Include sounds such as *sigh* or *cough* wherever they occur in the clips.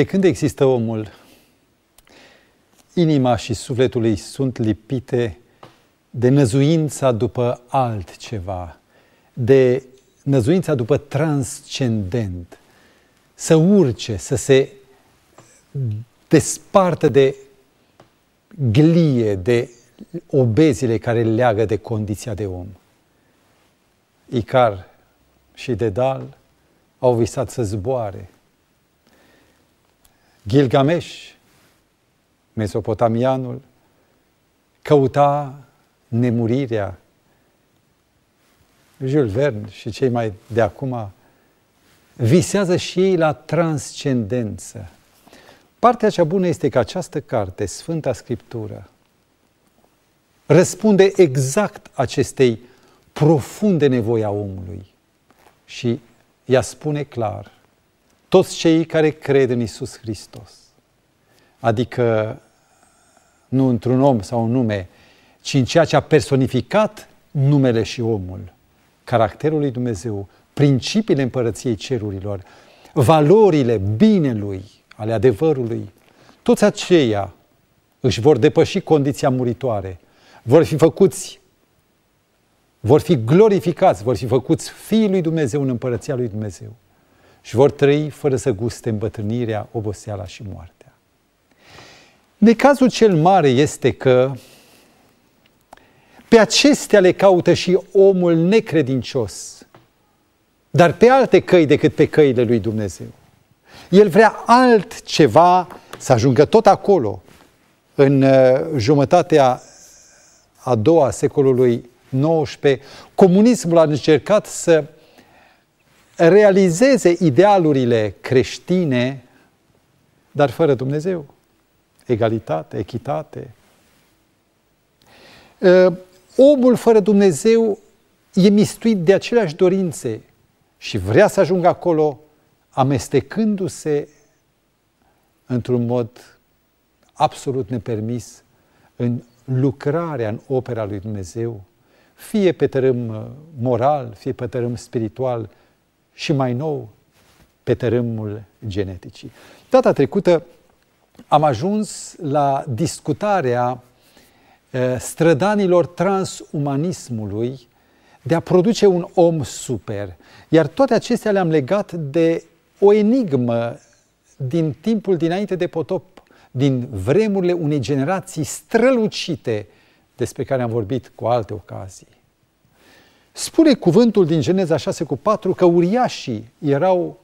De când există omul, inima și sufletul ei sunt lipite de năzuința după altceva, de năzuința după transcendent, să urce, să se despartă de glie, de obezile care leagă de condiția de om. Icar și Dedal au visat să zboare, Gilgamesh, mesopotamianul, căuta nemurirea. Jules Verne și cei mai de acum visează și ei la transcendență. Partea cea bună este că această carte, Sfânta Scriptură, răspunde exact acestei profunde nevoi a omului și ea spune clar – toți cei care cred în Isus Hristos. Adică nu într-un om sau un nume, ci în ceea ce a personificat numele și omul, caracterul lui Dumnezeu, principiile împărăției cerurilor, valorile binelui, ale adevărului, toți aceia își vor depăși condiția muritoare, vor fi făcuți, vor fi glorificați, vor fi făcuți fiii lui Dumnezeu în împărăția lui Dumnezeu și vor trăi fără să guste îmbătrânirea, oboseala și moartea. Necazul cel mare este că pe acestea le caută și omul necredincios, dar pe alte căi decât pe căile lui Dumnezeu. El vrea altceva să ajungă tot acolo, în uh, jumătatea a doua secolului XIX, comunismul a încercat să realizeze idealurile creștine, dar fără Dumnezeu. Egalitate, echitate. Ă, omul fără Dumnezeu e mistuit de aceleași dorințe și vrea să ajungă acolo amestecându-se într-un mod absolut nepermis în lucrarea, în opera lui Dumnezeu, fie pe tărâm ă, moral, fie pe tărâm spiritual, și mai nou pe tărâmul geneticii. Data trecută am ajuns la discutarea eh, strădanilor transumanismului de a produce un om super. Iar toate acestea le-am legat de o enigmă din timpul dinainte de potop, din vremurile unei generații strălucite despre care am vorbit cu alte ocazii. Spune cuvântul din Geneza 6 cu 4 că uriașii erau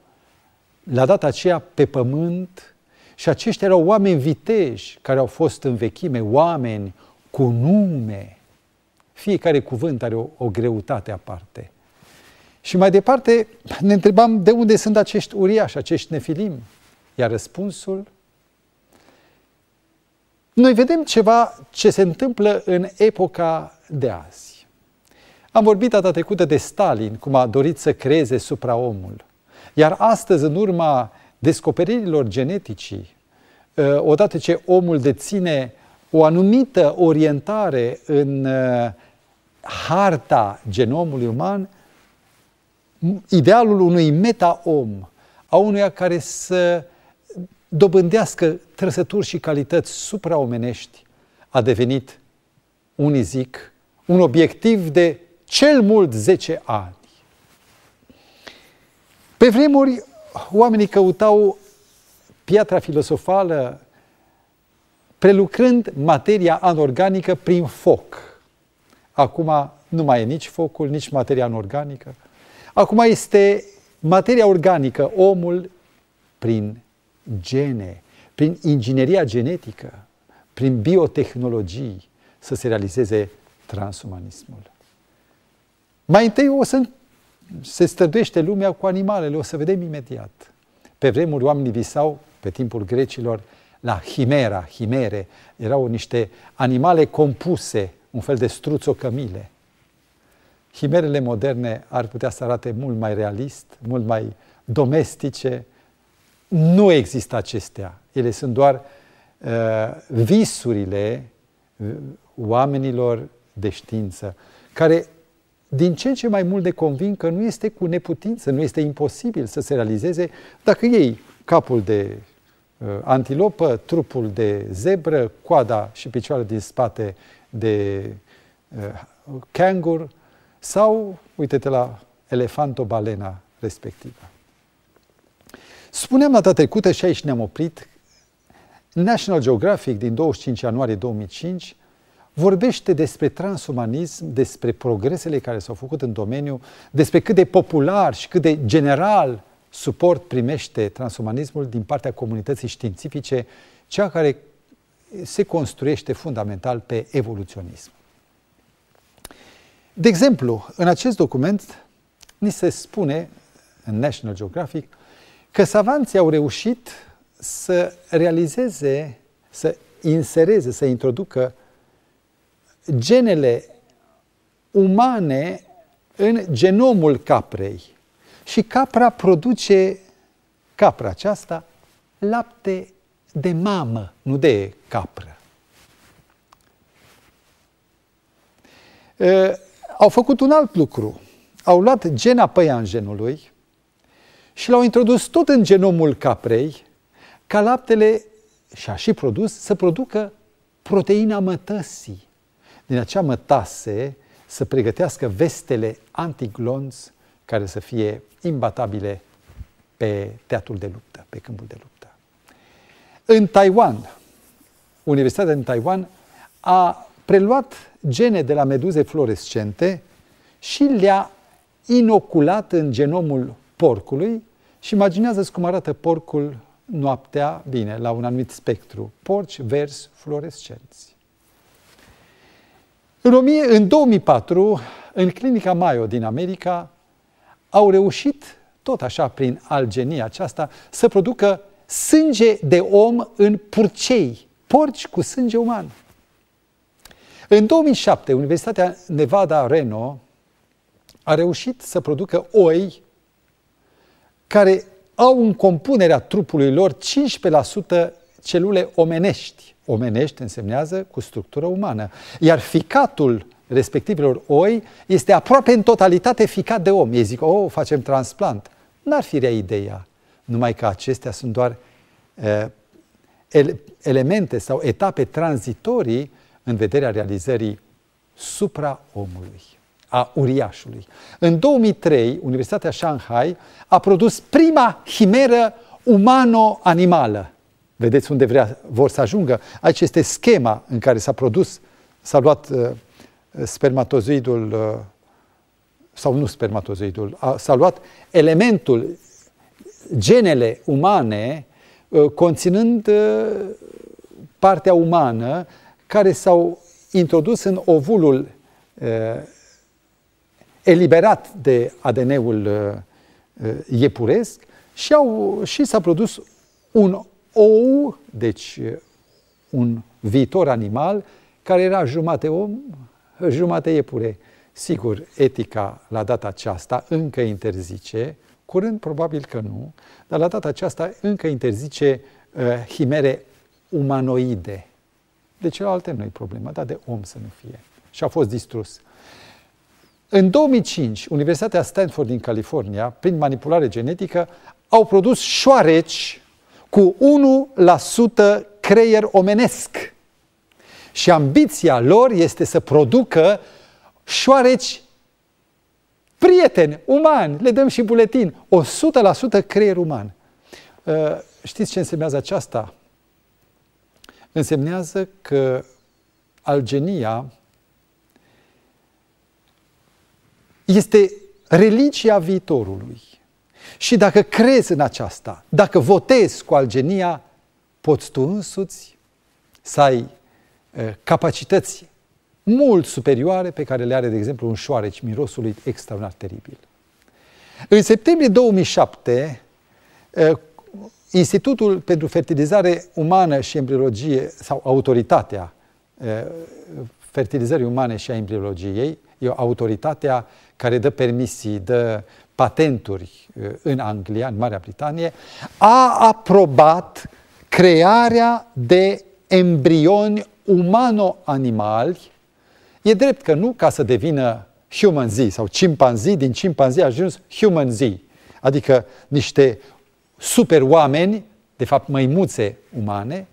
la data aceea pe pământ și aceștia erau oameni viteji care au fost în vechime, oameni cu nume. Fiecare cuvânt are o, o greutate aparte. Și mai departe ne întrebam de unde sunt acești uriași, acești nefilim. Iar răspunsul? Noi vedem ceva ce se întâmplă în epoca de azi. Am vorbit data trecută de Stalin, cum a dorit să creeze supraomul. Iar astăzi, în urma descoperirilor geneticii, ă, odată ce omul deține o anumită orientare în ă, harta genomului uman, idealul unui meta-om, a unuia care să dobândească trăsături și calități supraomenești, a devenit, unii zic, un obiectiv de cel mult 10 ani. Pe vremuri, oamenii căutau piatra filosofală prelucrând materia anorganică prin foc. Acum nu mai e nici focul, nici materia anorganică. Acum este materia organică, omul, prin gene, prin ingineria genetică, prin biotehnologii, să se realizeze transumanismul. Mai întâi o să se străduiește lumea cu animalele, o să vedem imediat. Pe vremuri oamenii visau, pe timpul grecilor, la himera, himere, erau niște animale compuse, un fel de struțocămile. Himerele moderne ar putea să arate mult mai realist, mult mai domestice. Nu există acestea. Ele sunt doar uh, visurile uh, oamenilor de știință, care din ce în ce mai mult de convin că nu este cu neputință, nu este imposibil să se realizeze dacă ei capul de uh, antilopă, trupul de zebră, coada și picioarele din spate de uh, kangur sau, uite-te la elefantobalena respectivă. Spuneam data trecută și aici ne-am oprit National Geographic din 25 ianuarie 2005 vorbește despre transumanism, despre progresele care s-au făcut în domeniu, despre cât de popular și cât de general suport primește transumanismul din partea comunității științifice, cea care se construiește fundamental pe evoluționism. De exemplu, în acest document ni se spune, în National Geographic, că savanții au reușit să realizeze, să insereze, să introducă genele umane în genomul caprei. Și capra produce, capra aceasta, lapte de mamă, nu de capră. E, uh, au făcut un alt lucru. Au luat gena păianjenului și l-au introdus tot în genomul caprei ca laptele și a și produs să producă proteina mătăsii din acea mătase să pregătească vestele antiglonți care să fie imbatabile pe teatrul de luptă, pe câmpul de luptă. În Taiwan, Universitatea din Taiwan a preluat gene de la meduze fluorescente și le-a inoculat în genomul porcului și imaginează-ți cum arată porcul noaptea, bine, la un anumit spectru, porci verzi fluorescenți. În, 2004, în clinica Mayo din America, au reușit, tot așa prin algenia aceasta, să producă sânge de om în purcei, porci cu sânge uman. În 2007, Universitatea Nevada Reno a reușit să producă oi care au în compunerea trupului lor 15% celule omenești. Omenești însemnează cu structură umană. Iar ficatul respectivelor oi este aproape în totalitate ficat de om. Ei zic, oh, facem transplant. N-ar fi rea ideea. Numai că acestea sunt doar uh, ele elemente sau etape tranzitorii în vederea realizării supraomului, a uriașului. În 2003, Universitatea Shanghai a produs prima himeră umano-animală, Vedeți unde vrea, vor să ajungă. Aici este schema în care s-a produs, s-a luat uh, spermatozoidul uh, sau nu spermatozoidul, s-a luat elementul, genele umane, uh, conținând uh, partea umană, care s-au introdus în ovulul uh, eliberat de ADN-ul uh, uh, iepuresc și, au, și s-a produs un ou, deci un viitor animal, care era jumate om, jumate iepure. Sigur, etica la data aceasta încă interzice, curând probabil că nu, dar la data aceasta încă interzice uh, himere umanoide. De celelalte nu e problema, dar de om să nu fie. Și a fost distrus. În 2005, Universitatea Stanford din California, prin manipulare genetică, au produs șoareci cu 1% creier omenesc. Și ambiția lor este să producă șoareci prieteni, umani, le dăm și buletin, 100% creier uman. Uh, știți ce însemnează aceasta? Însemnează că Algenia este religia viitorului. Și dacă crezi în aceasta, dacă votezi cu Algenia, poți tu însuți să ai capacități mult superioare pe care le are, de exemplu, un șoareci mirosului extraordinar teribil. În septembrie 2007, Institutul pentru Fertilizare Umană și Embriologie, sau autoritatea fertilizării umane și a embriologiei, e autoritatea care dă permisii, dă patenturi uh, în Anglia, în Marea Britanie, a aprobat crearea de embrioni umano-animali. E drept că nu ca să devină human zi sau cimpanzi, din cimpanzi a ajuns human zi, adică niște super oameni, de fapt măimuțe umane,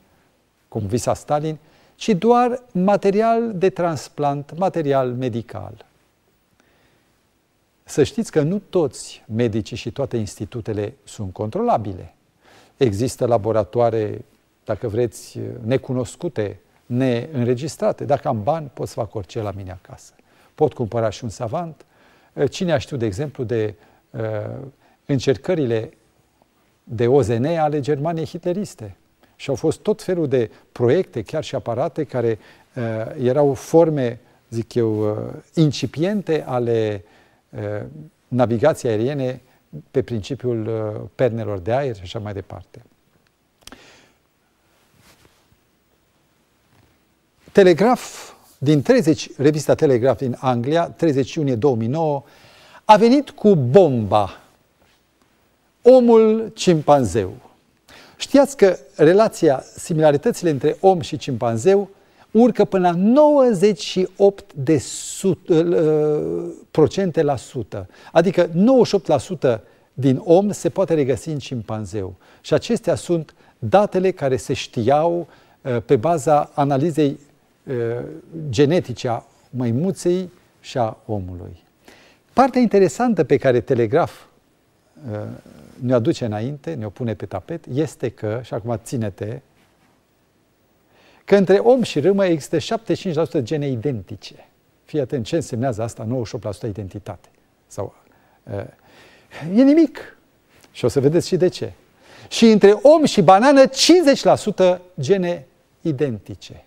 cum visa Stalin, ci doar material de transplant, material medical. Să știți că nu toți medicii și toate institutele sunt controlabile. Există laboratoare, dacă vreți, necunoscute, neînregistrate. Dacă am bani, pot să fac orice la mine acasă. Pot cumpăra și un savant. Eh, cine a știut, de exemplu, de uh, încercările de OZN ale Germaniei hitleriste? Și au fost tot felul de proiecte, chiar și aparate, care uh, erau forme, zic eu, uh, incipiente ale navigații aeriene pe principiul pernelor de aer și așa mai departe. Telegraf din 30, revista Telegraf din Anglia, 30 iunie 2009, a venit cu bomba Omul cimpanzeu. Știați că relația, similaritățile între om și cimpanzeu urcă până la 98 de sut, uh, procente la sută. Adică 98% din om se poate regăsi în cimpanzeu. Și acestea sunt datele care se știau uh, pe baza analizei uh, genetice a măimuței și a omului. Partea interesantă pe care Telegraf ne aduce înainte, ne o pune pe tapet, este că, și acum ține-te, că între om și râmă există 75% gene identice. Fii atent ce înseamnă asta 98% identitate. Sau, uh, e nimic. Și o să vedeți și de ce. Și între om și banană 50% gene identice.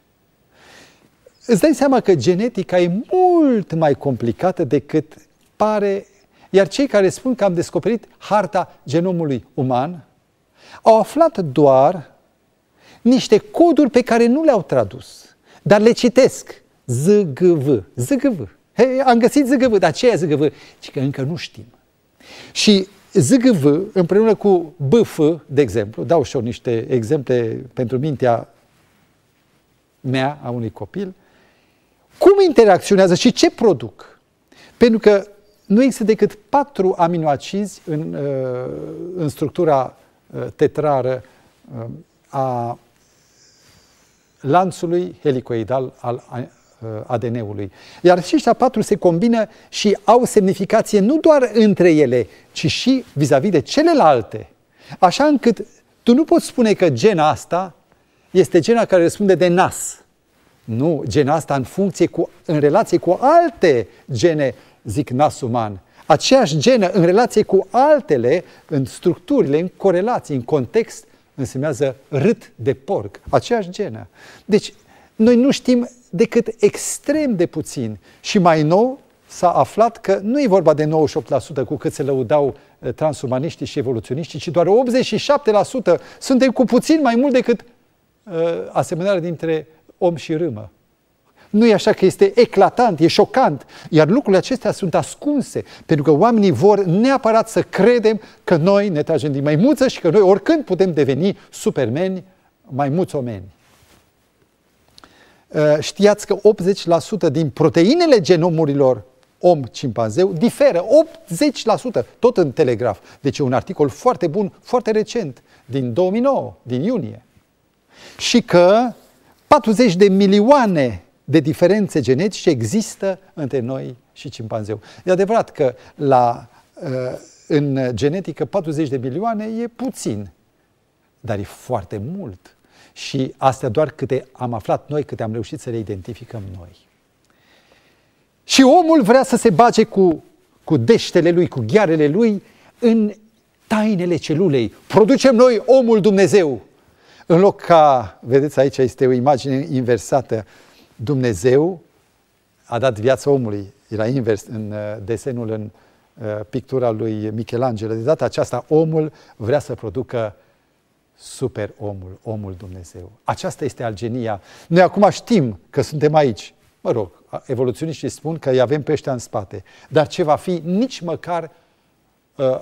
Îți dai seama că genetica e mult mai complicată decât pare, iar cei care spun că am descoperit harta genomului uman au aflat doar niște coduri pe care nu le-au tradus, dar le citesc. ZGV, ZGV. Hei, am găsit ZGV, dar ce e ZGV? Ci că încă nu știm. Și ZGV, împreună cu BF, de exemplu, dau și eu niște exemple pentru mintea mea, a unui copil, cum interacționează și ce produc. Pentru că nu există decât patru aminoacizi în, uh, în structura uh, tetrară uh, a lanțului helicoidal al ADN-ului. Ă, Iar aceștia patru se combină și au semnificație nu doar între ele, ci și vis-a-vis -vis de celelalte. Așa încât tu nu poți spune că gena asta este gena care răspunde de nas. Nu, gena asta în funcție cu, în relație cu alte gene, zic nas uman. Aceeași genă în relație cu altele, în structurile, în corelații, în context, însemnează râd de porc, aceeași genă. Deci, noi nu știm decât extrem de puțin și mai nou s-a aflat că nu e vorba de 98% cu cât se lăudau eh, transumaniștii și evoluționiștii, ci doar 87% suntem cu puțin mai mult decât uh, asemănarea dintre om și râmă. Nu e așa că este eclatant, e șocant, iar lucrurile acestea sunt ascunse, pentru că oamenii vor neapărat să credem că noi ne tragem din maimuță și că noi oricând putem deveni supermeni, maimuți omeni. Uh, știați că 80% din proteinele genomurilor om-cimpanzeu diferă 80%, tot în Telegraf. Deci e un articol foarte bun, foarte recent, din 2009, din iunie. Și că 40 de milioane de diferențe genetice există între noi și cimpanzeu. E adevărat că la, uh, în genetică 40 de milioane e puțin, dar e foarte mult. Și astea doar câte am aflat noi, câte am reușit să le identificăm noi. Și omul vrea să se bage cu, cu deștele lui, cu ghearele lui, în tainele celulei. Producem noi omul Dumnezeu. În loc ca, vedeți aici este o imagine inversată, Dumnezeu a dat viața omului. Era invers în uh, desenul, în uh, pictura lui Michelangelo. De data aceasta, omul vrea să producă super omul, omul Dumnezeu. Aceasta este algenia. Noi acum știm că suntem aici. Mă rog, evoluționiștii spun că îi avem pe ăștia în spate. Dar ce va fi nici măcar uh,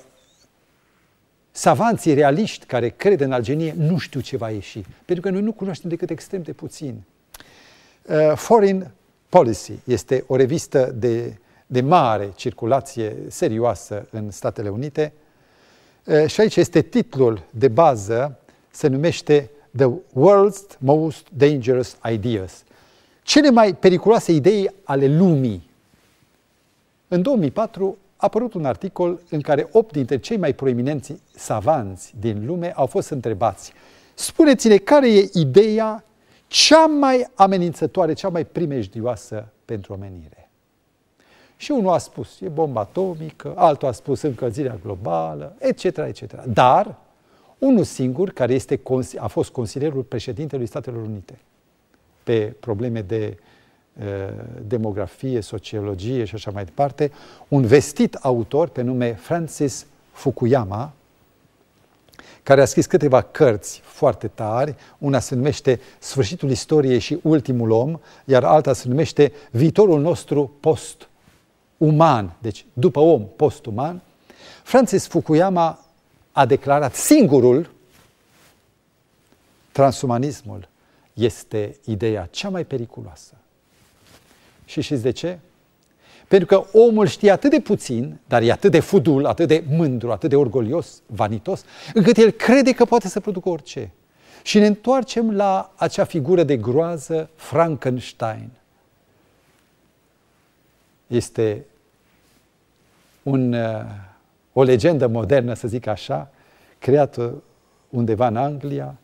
savanții realiști care cred în algenie nu știu ce va ieși. Pentru că noi nu cunoaștem decât extrem de puțin. Uh, foreign Policy este o revistă de, de mare circulație serioasă în Statele Unite uh, și aici este titlul de bază, se numește The World's Most Dangerous Ideas. Cele mai periculoase idei ale lumii. În 2004 a apărut un articol în care 8 dintre cei mai proeminenți savanți din lume au fost întrebați. Spuneți-ne care e ideea cea mai amenințătoare, cea mai primejdioasă pentru omenire. Și unul a spus, e bomba atomică, altul a spus încălzirea globală, etc., etc. Dar unul singur, care este, a fost consilierul președintelui Statelor Unite pe probleme de uh, demografie, sociologie și așa mai departe, un vestit autor pe nume Francis Fukuyama, care a scris câteva cărți foarte tari. Una se numește Sfârșitul istoriei și ultimul om, iar alta se numește Viitorul nostru post-uman, deci după om, post-uman. Francis Fukuyama a declarat singurul transumanismul este ideea cea mai periculoasă. Și știți de ce? Pentru că omul știe atât de puțin, dar e atât de fudul, atât de mândru, atât de orgolios, vanitos, încât el crede că poate să producă orice. Și ne întoarcem la acea figură de groază, Frankenstein. Este un, uh, o legendă modernă, să zic așa, creată undeva în Anglia,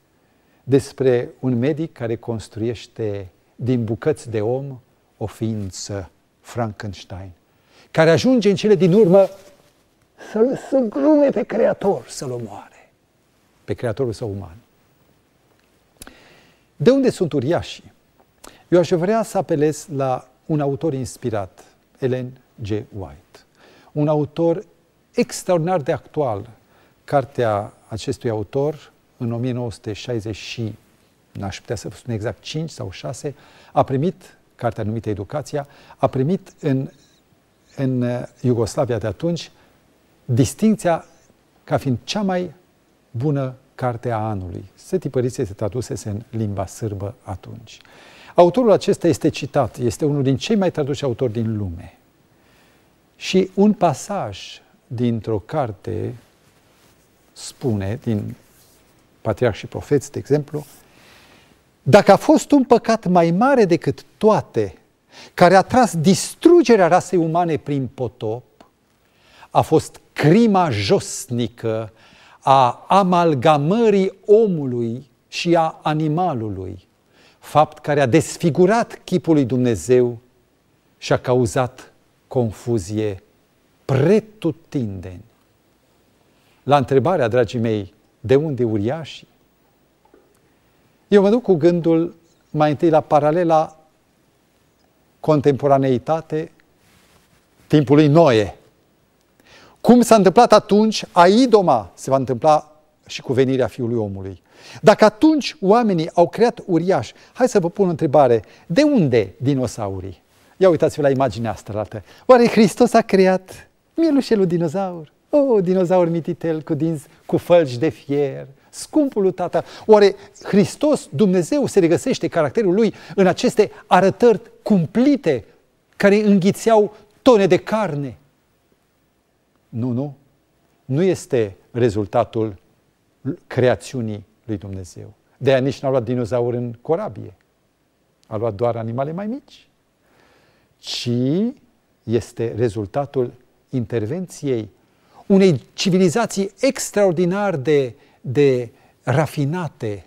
despre un medic care construiește din bucăți de om o ființă Frankenstein, care ajunge în cele din urmă să-l glume pe Creator, să-l omoare, pe Creatorul său uman. De unde sunt uriașii? Eu aș vrea să apelez la un autor inspirat, Ellen G. White, un autor extraordinar de actual. Cartea acestui autor, în 1960 n-aș putea să spun exact 5 sau 6, a primit cartea numită Educația, a primit în, în uh, Iugoslavia de atunci distinția ca fiind cea mai bună carte a anului. Se tipărise, se tradusese în limba sârbă atunci. Autorul acesta este citat, este unul din cei mai traduși autori din lume. Și un pasaj dintr-o carte spune, din Patriarh și Profeți, de exemplu, dacă a fost un păcat mai mare decât toate, care a tras distrugerea rasei umane prin potop, a fost crima josnică a amalgamării omului și a animalului, fapt care a desfigurat chipul lui Dumnezeu și a cauzat confuzie pretutindeni. La întrebarea, dragii mei, de unde uriașii? Eu mă duc cu gândul mai întâi la paralela contemporaneitate timpului Noe. Cum s-a întâmplat atunci, a idoma se va întâmpla și cu venirea Fiului Omului. Dacă atunci oamenii au creat uriaș, hai să vă pun o întrebare. De unde dinosaurii? Ia uitați-vă la imaginea asta arată. Oare Hristos a creat mielușelul dinozaur? O, oh, dinozaur mititel cu dinți, cu fălci de fier, scumpul lui Tatăl. Oare Hristos, Dumnezeu, se regăsește caracterul lui în aceste arătări cumplite care înghițeau tone de carne? Nu, nu. Nu este rezultatul creațiunii lui Dumnezeu. De aia nici n-a luat dinozauri în corabie. A luat doar animale mai mici. Ci este rezultatul intervenției unei civilizații extraordinar de de rafinate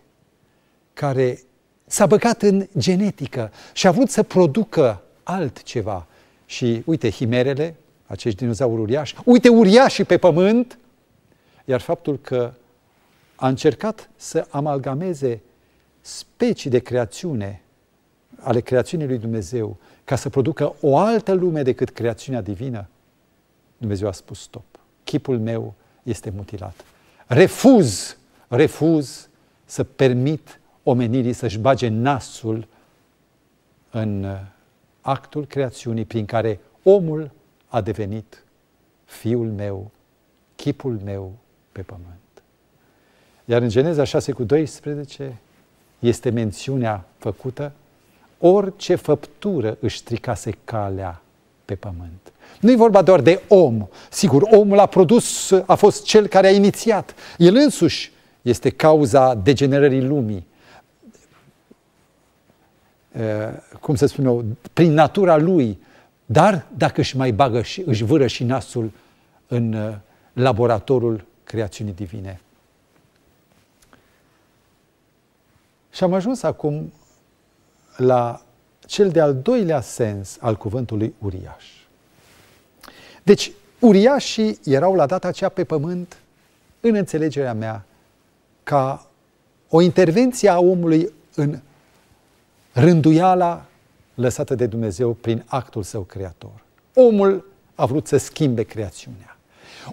care s-a băgat în genetică și a vrut să producă altceva. Și uite, himerele, acești dinozauri uriași, uite uriașii pe pământ, iar faptul că a încercat să amalgameze specii de creațiune ale creațiunii lui Dumnezeu ca să producă o altă lume decât creațiunea divină, Dumnezeu a spus stop. Chipul meu este mutilat refuz, refuz să permit omenirii să-și bage nasul în uh, actul creațiunii prin care omul a devenit fiul meu, chipul meu pe pământ. Iar în Geneza 6 cu 12 este mențiunea făcută orice făptură își stricase calea pe pământ. Nu e vorba doar de om. Sigur, omul a produs, a fost cel care a inițiat. El însuși este cauza degenerării lumii. Cum să spun eu, prin natura lui. Dar dacă își mai bagă și își vâră și nasul în laboratorul creațiunii divine. Și am ajuns acum la cel de-al doilea sens al cuvântului uriaș. Deci, uriașii erau la data aceea pe pământ, în înțelegerea mea, ca o intervenție a omului în rânduiala lăsată de Dumnezeu prin actul său creator. Omul a vrut să schimbe creațiunea.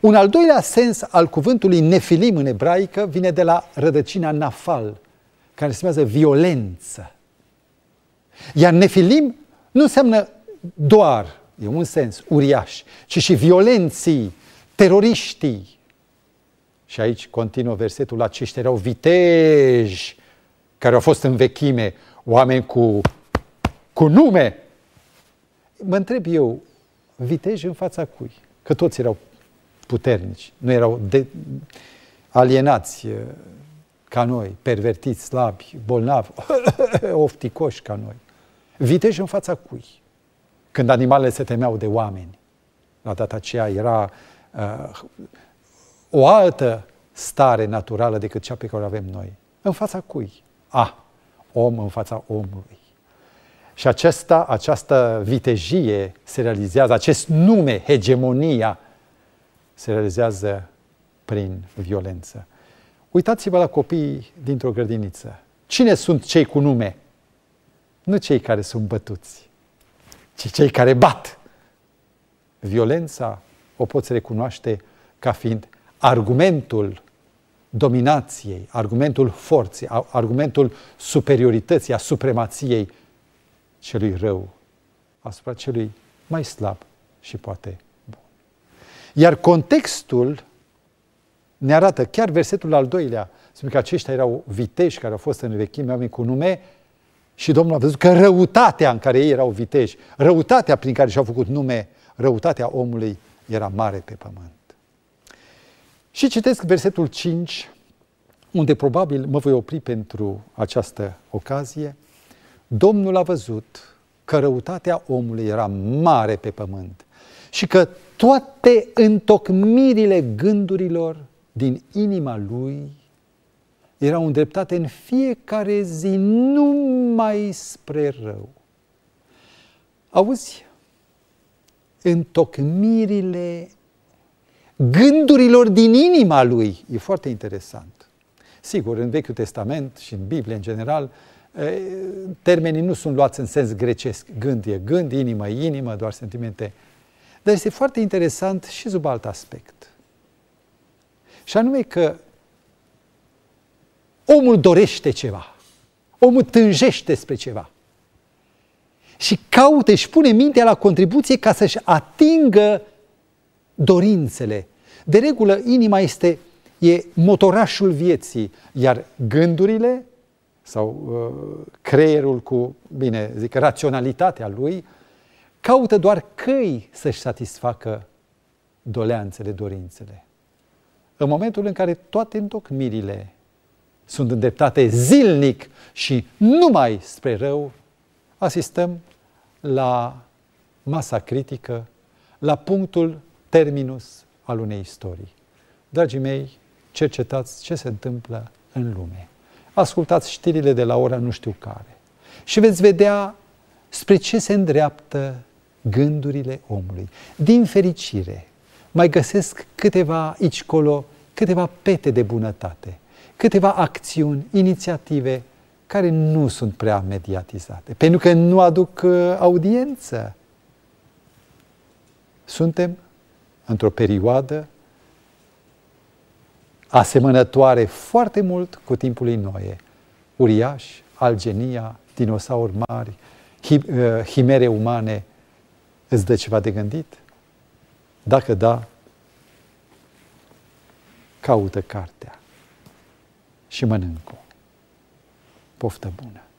Un al doilea sens al cuvântului nefilim în ebraică vine de la rădăcina nafal, care înseamnă violență. Iar nefilim nu înseamnă doar e un sens uriaș, ci și violenții, teroriștii. Și aici continuă versetul, aceștia erau viteji, care au fost în vechime, oameni cu, cu nume. Mă întreb eu, viteji în fața cui? Că toți erau puternici, nu erau de, alienați eh, ca noi, pervertiți, slabi, bolnavi, *laughs* ofticoși ca noi. Viteji în fața cui? când animalele se temeau de oameni. La data aceea era uh, o altă stare naturală decât cea pe care o avem noi. În fața cui? A, ah, om în fața omului. Și acesta, această vitejie se realizează, acest nume, hegemonia, se realizează prin violență. Uitați-vă la copiii dintr-o grădiniță. Cine sunt cei cu nume? Nu cei care sunt bătuți, ci cei care bat. Violența o poți recunoaște ca fiind argumentul dominației, argumentul forței, argumentul superiorității, a supremației celui rău asupra celui mai slab și poate bun. Iar contextul ne arată chiar versetul al doilea, spune că aceștia erau viteși care au fost în vechime oameni cu nume și Domnul a văzut că răutatea în care ei erau viteși, răutatea prin care și-au făcut nume, răutatea omului era mare pe pământ. Și citesc versetul 5, unde probabil mă voi opri pentru această ocazie. Domnul a văzut că răutatea omului era mare pe pământ și că toate întocmirile gândurilor din inima lui erau îndreptate în fiecare zi numai spre rău. Auzi? Întocmirile gândurilor din inima lui. E foarte interesant. Sigur, în Vechiul Testament și în Biblie în general, termenii nu sunt luați în sens grecesc. Gând e gând, inimă e inimă, doar sentimente. Dar este foarte interesant și sub alt aspect. Și anume că Omul dorește ceva. Omul tânjește spre ceva. Și caută, își pune mintea la contribuție ca să-și atingă dorințele. De regulă, inima este e motorașul vieții, iar gândurile sau uh, creierul cu, bine, zic, raționalitatea lui, caută doar căi să-și satisfacă doleanțele, dorințele. În momentul în care toate întocmirile sunt îndreptate zilnic și numai spre rău, asistăm la masa critică, la punctul terminus al unei istorii. Dragii mei, cercetați ce se întâmplă în lume. Ascultați știrile de la ora nu știu care și veți vedea spre ce se îndreaptă gândurile omului. Din fericire, mai găsesc câteva aici colo, câteva pete de bunătate câteva acțiuni, inițiative care nu sunt prea mediatizate, pentru că nu aduc uh, audiență. Suntem într-o perioadă asemănătoare foarte mult cu timpul Noe. uriaș, Algenia, dinosauri mari, chimere uh, umane, îți dă ceva de gândit? Dacă da, caută cartea și mănâncă. Poftă bună!